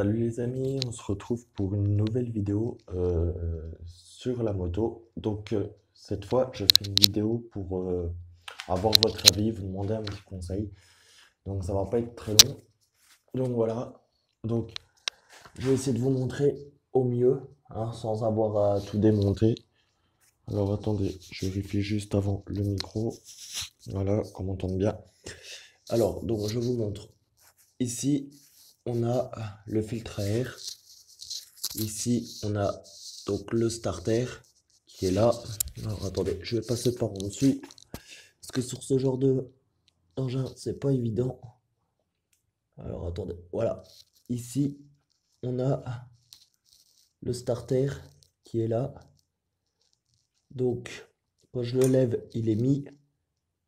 Salut les amis, on se retrouve pour une nouvelle vidéo euh, sur la moto. Donc euh, cette fois, je fais une vidéo pour euh, avoir votre avis, vous demander un petit conseil. Donc ça va pas être très long. Donc voilà, donc je vais essayer de vous montrer au mieux, hein, sans avoir à tout démonter. Alors attendez, je vérifie juste avant le micro. Voilà, comment on tombe bien. Alors, donc je vous montre ici on a le filtre à air. Ici, on a donc le starter qui est là. Alors attendez, je vais passer par en dessus. Parce que sur ce genre de engin, c'est pas évident. Alors attendez, voilà. Ici, on a le starter qui est là. Donc, quand je le lève, il est mis.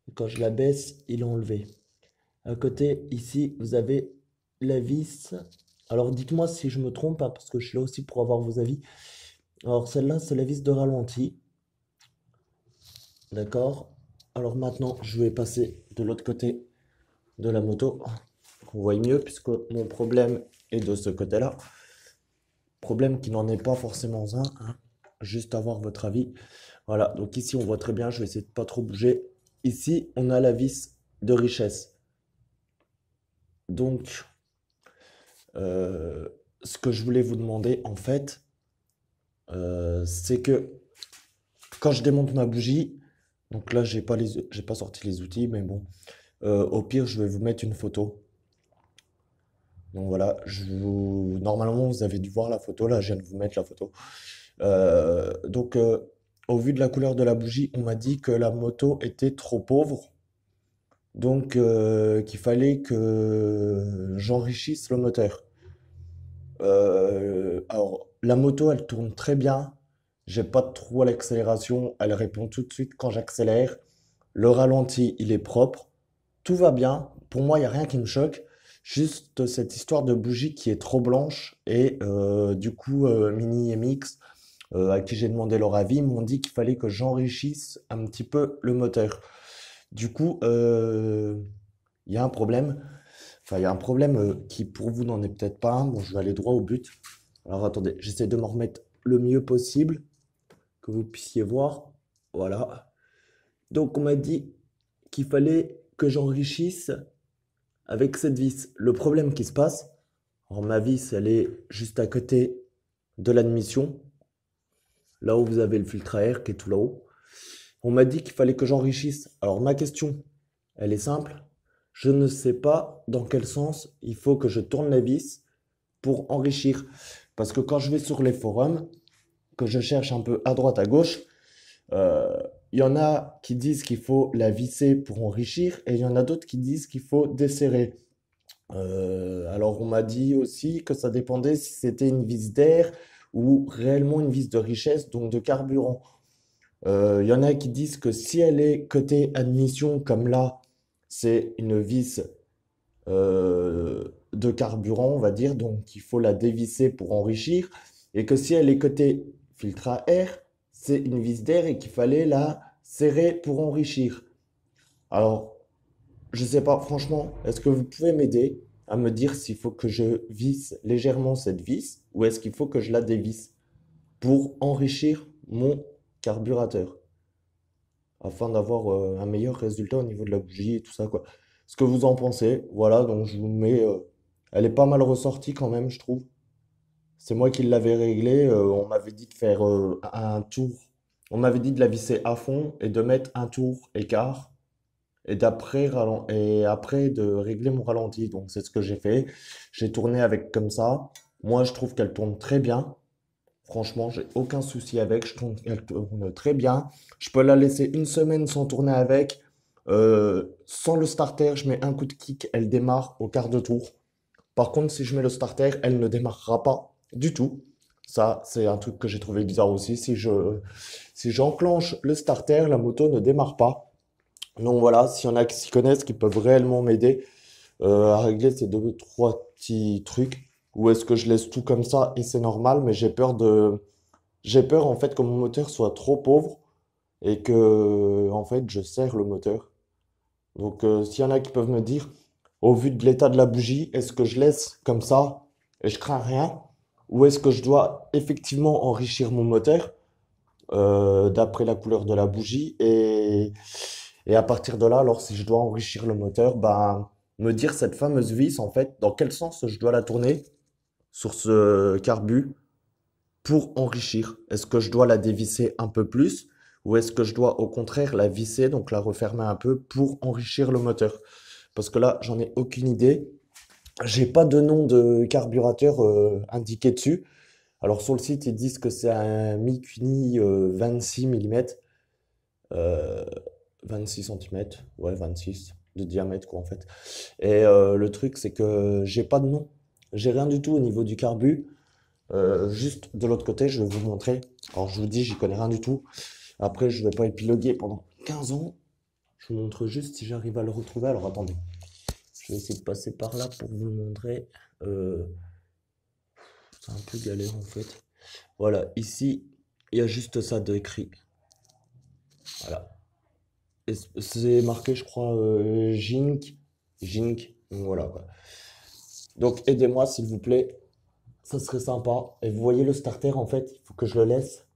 Et quand je la baisse, il est enlevé. À côté, ici, vous avez la vis... Alors dites-moi si je me trompe, hein, parce que je suis là aussi pour avoir vos avis. Alors celle-là, c'est la vis de ralenti. D'accord Alors maintenant, je vais passer de l'autre côté de la moto. Vous voyez mieux, puisque mon problème est de ce côté-là. Problème qui n'en est pas forcément un. Hein. Juste avoir votre avis. Voilà, donc ici, on voit très bien. Je vais essayer de pas trop bouger. Ici, on a la vis de richesse. Donc, euh, ce que je voulais vous demander, en fait, euh, c'est que quand je démonte ma bougie, donc là, j'ai pas les, j'ai pas sorti les outils, mais bon, euh, au pire, je vais vous mettre une photo. Donc voilà, je vous... normalement, vous avez dû voir la photo. Là, je viens de vous mettre la photo. donc, au vu de la couleur de la bougie, on m'a dit que la moto était trop pauvre donc, euh, qu'il fallait que j'enrichisse le moteur. Euh, alors, la moto, elle tourne très bien. J'ai pas trop l'accélération. Elle répond tout de suite quand j'accélère. Le ralenti, il est propre. Tout va bien. Pour moi, il n'y a rien qui me choque. Juste cette histoire de bougie qui est trop blanche. Et euh, du coup, Mini MX, à qui j'ai demandé leur avis, m'ont dit qu'il fallait que j'enrichisse un petit peu le moteur. Du coup, il euh, y a un problème. Enfin, il y a un problème euh, qui pour vous n'en est peut-être pas un. Bon, je vais aller droit au but. Alors attendez, j'essaie de m'en remettre le mieux possible, que vous puissiez voir. Voilà. Donc on m'a dit qu'il fallait que j'enrichisse avec cette vis. Le problème qui se passe, alors ma vis, elle est juste à côté de l'admission, là où vous avez le filtre à air qui est tout là-haut. On m'a dit qu'il fallait que j'enrichisse. Alors ma question, elle est simple. Je ne sais pas dans quel sens il faut que je tourne la vis pour enrichir. Parce que quand je vais sur les forums, que je cherche un peu à droite, à gauche, euh, il y en a qui disent qu'il faut la visser pour enrichir et il y en a d'autres qui disent qu'il faut desserrer. Euh, alors on m'a dit aussi que ça dépendait si c'était une vis d'air ou réellement une vis de richesse, donc de carburant. Il euh, y en a qui disent que si elle est côté admission, comme là, c'est une vis euh, de carburant, on va dire, donc il faut la dévisser pour enrichir, et que si elle est côté filtre à air, c'est une vis d'air et qu'il fallait la serrer pour enrichir. Alors, je ne sais pas, franchement, est-ce que vous pouvez m'aider à me dire s'il faut que je visse légèrement cette vis ou est-ce qu'il faut que je la dévisse pour enrichir mon carburateur afin d'avoir euh, un meilleur résultat au niveau de la bougie et tout ça quoi. Ce que vous en pensez, voilà donc je vous mets, euh, elle est pas mal ressortie quand même je trouve. C'est moi qui l'avais réglé, euh, on m'avait dit de faire un tour, on m'avait dit de la visser à fond et de mettre un tour écart et d'après et après de régler mon ralenti. Donc c'est ce que j'ai fait. J'ai tourné avec comme ça. Moi je trouve qu'elle tourne très bien. Franchement, j'ai aucun souci avec. Je tourne, elle tourne très bien. Je peux la laisser une semaine sans tourner avec. Euh, sans le starter, je mets un coup de kick, elle démarre au quart de tour. Par contre, si je mets le starter, elle ne démarrera pas du tout. Ça, c'est un truc que j'ai trouvé bizarre aussi. Si je, si j'enclenche le starter, la moto ne démarre pas. Donc voilà, s'il y en a qui s'y connaissent, qui peuvent réellement m'aider euh, à régler ces deux, trois petits trucs, ou est-ce que je laisse tout comme ça et c'est normal, mais j'ai peur de, j'ai peur en fait que mon moteur soit trop pauvre et que en fait je serre le moteur. Donc euh, s'il y en a qui peuvent me dire, au vu de l'état de la bougie, est-ce que je laisse comme ça et je crains rien, ou est-ce que je dois effectivement enrichir mon moteur euh, d'après la couleur de la bougie et et à partir de là, alors si je dois enrichir le moteur, bah me dire cette fameuse vis en fait, dans quel sens je dois la tourner sur ce carbu pour enrichir Est-ce que je dois la dévisser un peu plus ou est-ce que je dois au contraire la visser, donc la refermer un peu pour enrichir le moteur Parce que là, j'en ai aucune idée. J'ai pas de nom de carburateur euh, indiqué dessus. Alors sur le site, ils disent que c'est un Mikuni 26 mm. 26 cm, ouais 26 de diamètre quoi en fait. Et euh, le truc c'est que j'ai pas de nom j'ai rien du tout au niveau du carbu. Euh, juste de l'autre côté, je vais vous montrer. Alors, je vous dis, j'y connais rien du tout. Après, je ne vais pas épiloguer pendant 15 ans. Je vous montre juste si j'arrive à le retrouver. Alors, attendez. Je vais essayer de passer par là pour vous montrer. Euh, c'est un peu galère, en fait. Voilà, ici, il y a juste ça d'écrit. Voilà. C'est marqué, je crois, euh, Jink. Jink. Voilà, quoi. Donc aidez-moi s'il vous plaît, ça serait sympa. Et vous voyez le starter en fait, il faut que je le laisse.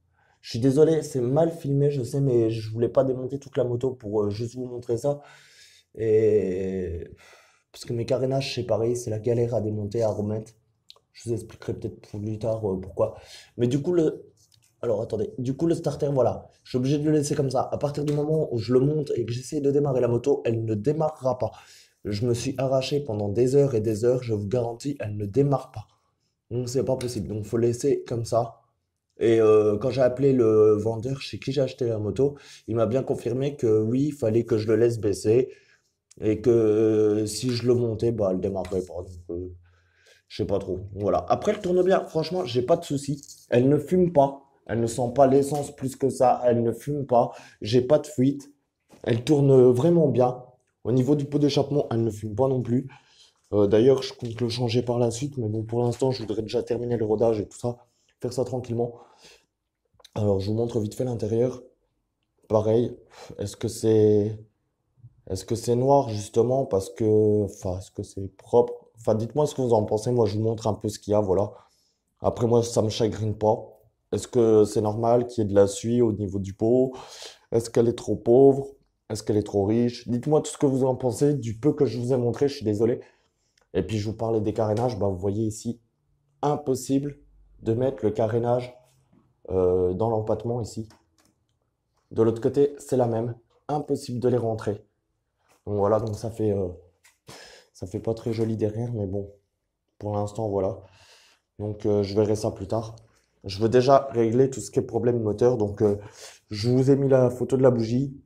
Je suis désolé, c'est mal filmé, je sais, mais je voulais pas démonter toute la moto pour euh, juste vous montrer ça. Et parce que mes carénages, c'est pareil, c'est la galère à démonter, à remettre. Je vous expliquerai peut-être plus tard euh, pourquoi. Mais du coup, le, alors attendez, du coup le starter, voilà, je suis obligé de le laisser comme ça. À partir du moment où je le monte et que j'essaie de démarrer la moto, elle ne démarrera pas. Je me suis arraché pendant des heures et des heures. Je vous garantis, elle ne démarre pas. Donc c'est pas possible. Donc faut laisser comme ça. Et euh, quand j'ai appelé le vendeur chez qui j'ai acheté la moto, il m'a bien confirmé que oui, il fallait que je le laisse baisser et que euh, si je le montais, bah elle démarrait pas. Donc, ne euh, je sais pas trop. Voilà. Après elle tourne bien. Franchement, j'ai pas de souci. Elle ne fume pas. Elle ne sent pas l'essence plus que ça. Elle ne fume pas. J'ai pas de fuite. Elle tourne vraiment bien. Au niveau du pot d'échappement, elle ne fume pas non plus. Euh, d'ailleurs, je compte le changer par la suite, mais bon, pour l'instant, je voudrais déjà terminer le rodage et tout ça, faire ça tranquillement. Alors, je vous montre vite fait l'intérieur. Pareil, est-ce que c'est est-ce que c'est noir justement parce que enfin, est-ce que c'est propre Enfin, dites-moi ce que vous en pensez. Moi, je vous montre un peu ce qu'il y a, voilà. Après, moi, ça me chagrine pas. Est-ce que c'est normal qu'il y ait de la suie au niveau du pot Est-ce qu'elle est trop pauvre est-ce qu'elle est trop riche Dites-moi tout ce que vous en pensez du peu que je vous ai montré, je suis désolé. Et puis je vous parlais des carénages, bah, vous voyez ici, impossible de mettre le carénage euh, dans l'empattement ici. De l'autre côté, c'est la même, impossible de les rentrer. Donc voilà, donc ça fait, euh, ça fait pas très joli derrière, mais bon, pour l'instant, voilà. Donc euh, je verrai ça plus tard. Je veux déjà régler tout ce qui est problème moteur, donc je vous ai mis la photo de la bougie,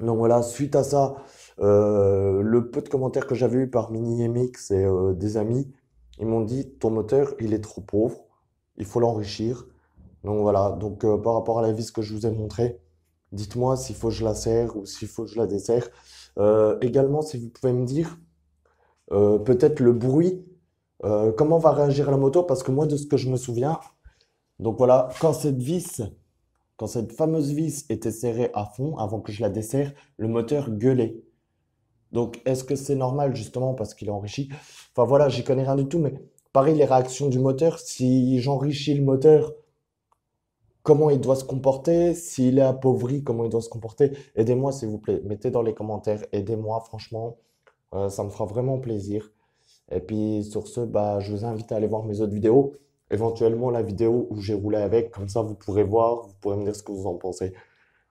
donc voilà, suite à ça, euh, le peu de commentaires que j'avais eu par Mini MX et euh, des amis, ils m'ont dit ton moteur il est trop pauvre, il faut l'enrichir. Donc voilà, donc euh, par rapport à la vis que je vous ai montrée, dites-moi s'il faut que je la serre ou s'il faut que je la desserre. également, si vous pouvez me dire peut-être le bruit, comment va réagir la moto, parce que moi de ce que je me souviens, donc voilà, quand cette vis quand cette fameuse vis était serrée à fond avant que je la desserre, le moteur gueulait. Donc est-ce que c'est normal justement parce qu'il est enrichi Enfin voilà, j'y connais rien du tout, mais pareil les réactions du moteur, si j'enrichis le moteur, comment il doit se comporter, s'il est appauvri, comment il doit se comporter. Aidez-moi s'il vous plaît, mettez dans les commentaires, aidez-moi franchement, euh, ça me fera vraiment plaisir. Et puis sur ce, bah, je vous invite à aller voir mes autres vidéos éventuellement la vidéo où j'ai roulé avec. Comme ça, vous pourrez voir, vous pourrez me dire ce que vous en pensez.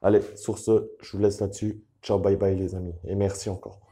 Allez, sur ce, je vous laisse là-dessus. Ciao, bye bye les amis. Et merci encore.